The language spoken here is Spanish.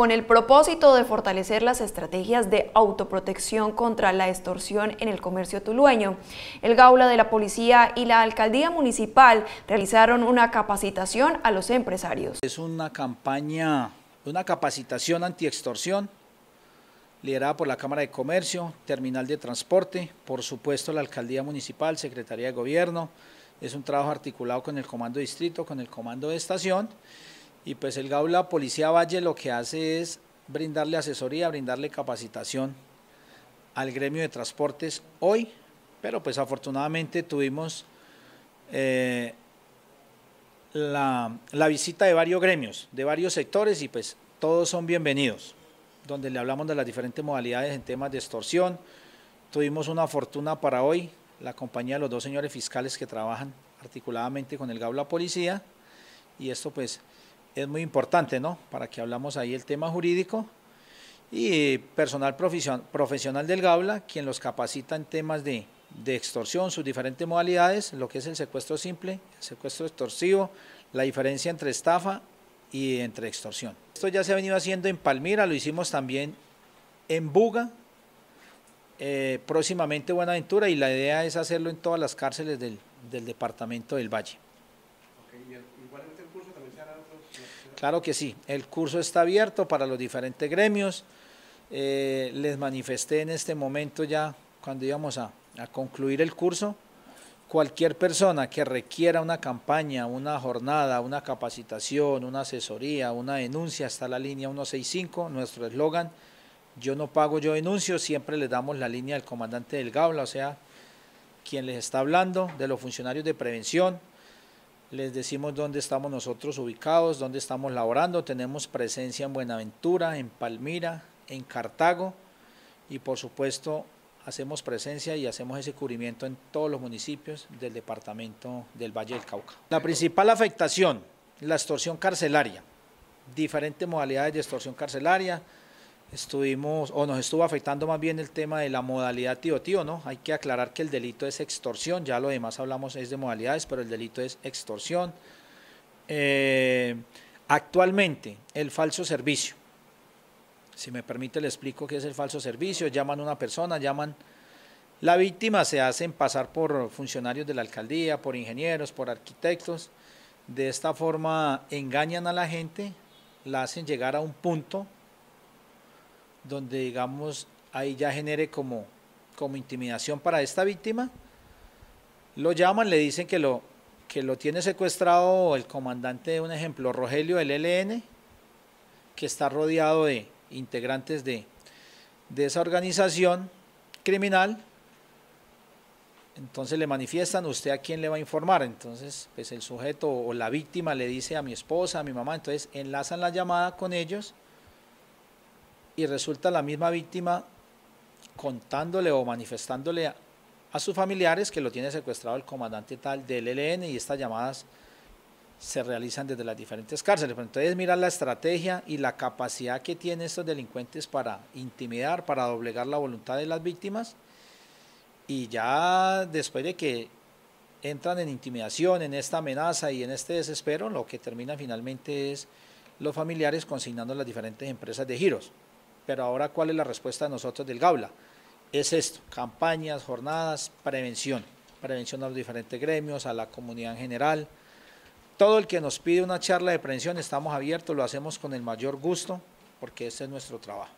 con el propósito de fortalecer las estrategias de autoprotección contra la extorsión en el comercio tulueño. El Gaula de la Policía y la Alcaldía Municipal realizaron una capacitación a los empresarios. Es una campaña, una capacitación anti extorsión liderada por la Cámara de Comercio, Terminal de Transporte, por supuesto la Alcaldía Municipal, Secretaría de Gobierno, es un trabajo articulado con el Comando Distrito, con el Comando de Estación, y pues el GAULA Policía Valle, lo que hace es brindarle asesoría, brindarle capacitación al gremio de transportes hoy, pero pues afortunadamente tuvimos eh, la, visita de varios gremios, de varios sectores y pues todos son bienvenidos, donde le hablamos de las diferentes modalidades en temas de extorsión. Tuvimos una fortuna para hoy, la compañía de los dos señores fiscales que trabajan articuladamente con el GAULA Policía y esto pues es muy importante, ¿no? Para que hablamos ahí el tema jurídico y personal profesional del GABLA, quien los capacita en temas de, extorsión, sus diferentes modalidades, lo que es el secuestro simple, el secuestro extorsivo, la diferencia entre estafa y entre extorsión. Esto ya se ha venido haciendo en Palmira, lo hicimos también en Buga, eh, próximamente Buenaventura y la idea es hacerlo en todas las cárceles del departamento del Valle. Claro que sí, el curso está abierto para los diferentes gremios. Eh, les manifesté en este momento ya, cuando íbamos a, concluir el curso, cualquier persona que requiera una campaña, una jornada, una capacitación, una asesoría, una denuncia, está la línea 165, nuestro eslogan, yo no pago, yo denuncio, siempre les damos la línea al comandante del Gabla, o sea, quien les está hablando, de los funcionarios de prevención, les decimos dónde estamos nosotros ubicados, dónde estamos laborando. Tenemos presencia en Buenaventura, en Palmira, en Cartago y por supuesto hacemos presencia y hacemos ese cubrimiento en todos los municipios del departamento del Valle del Cauca. La principal afectación, la extorsión carcelaria, diferentes modalidades de extorsión carcelaria, estuvimos, o nos estuvo afectando más bien el tema de la modalidad tío-tío, ¿no? Hay que aclarar que el delito es extorsión, ya lo demás hablamos es de modalidades, pero el delito es extorsión. Eh, actualmente, el falso servicio. Si me permite, le explico qué es el falso servicio. Llaman a una persona, llaman... La víctima se hacen pasar por funcionarios de la alcaldía, por ingenieros, por arquitectos. De esta forma engañan a la gente, la hacen llegar a un punto donde digamos ahí ya genere como, intimidación para esta víctima. Lo llaman, le dicen que lo, que lo tiene secuestrado el comandante, un ejemplo, Rogelio del LN, que está rodeado de integrantes de, de esa organización criminal. Entonces le manifiestan, ¿usted a quién le va a informar? Entonces, pues el sujeto o la víctima le dice a mi esposa, a mi mamá, entonces enlazan la llamada con ellos y resulta la misma víctima contándole o manifestándole a, sus familiares que lo tiene secuestrado el comandante tal del ELN y estas llamadas se realizan desde las diferentes cárceles. entonces mira la estrategia y la capacidad que tienen estos delincuentes para intimidar, para doblegar la voluntad de las víctimas y ya después de que entran en intimidación, en esta amenaza y en este desespero, lo que termina finalmente es los familiares consignando las diferentes empresas de giros. Pero ahora, ¿cuál es la respuesta de nosotros del GAULA? Es esto, campañas, jornadas, prevención, prevención a los diferentes gremios, a la comunidad en general. Todo el que nos pide una charla de prevención, estamos abiertos, lo hacemos con el mayor gusto, porque ese es nuestro trabajo.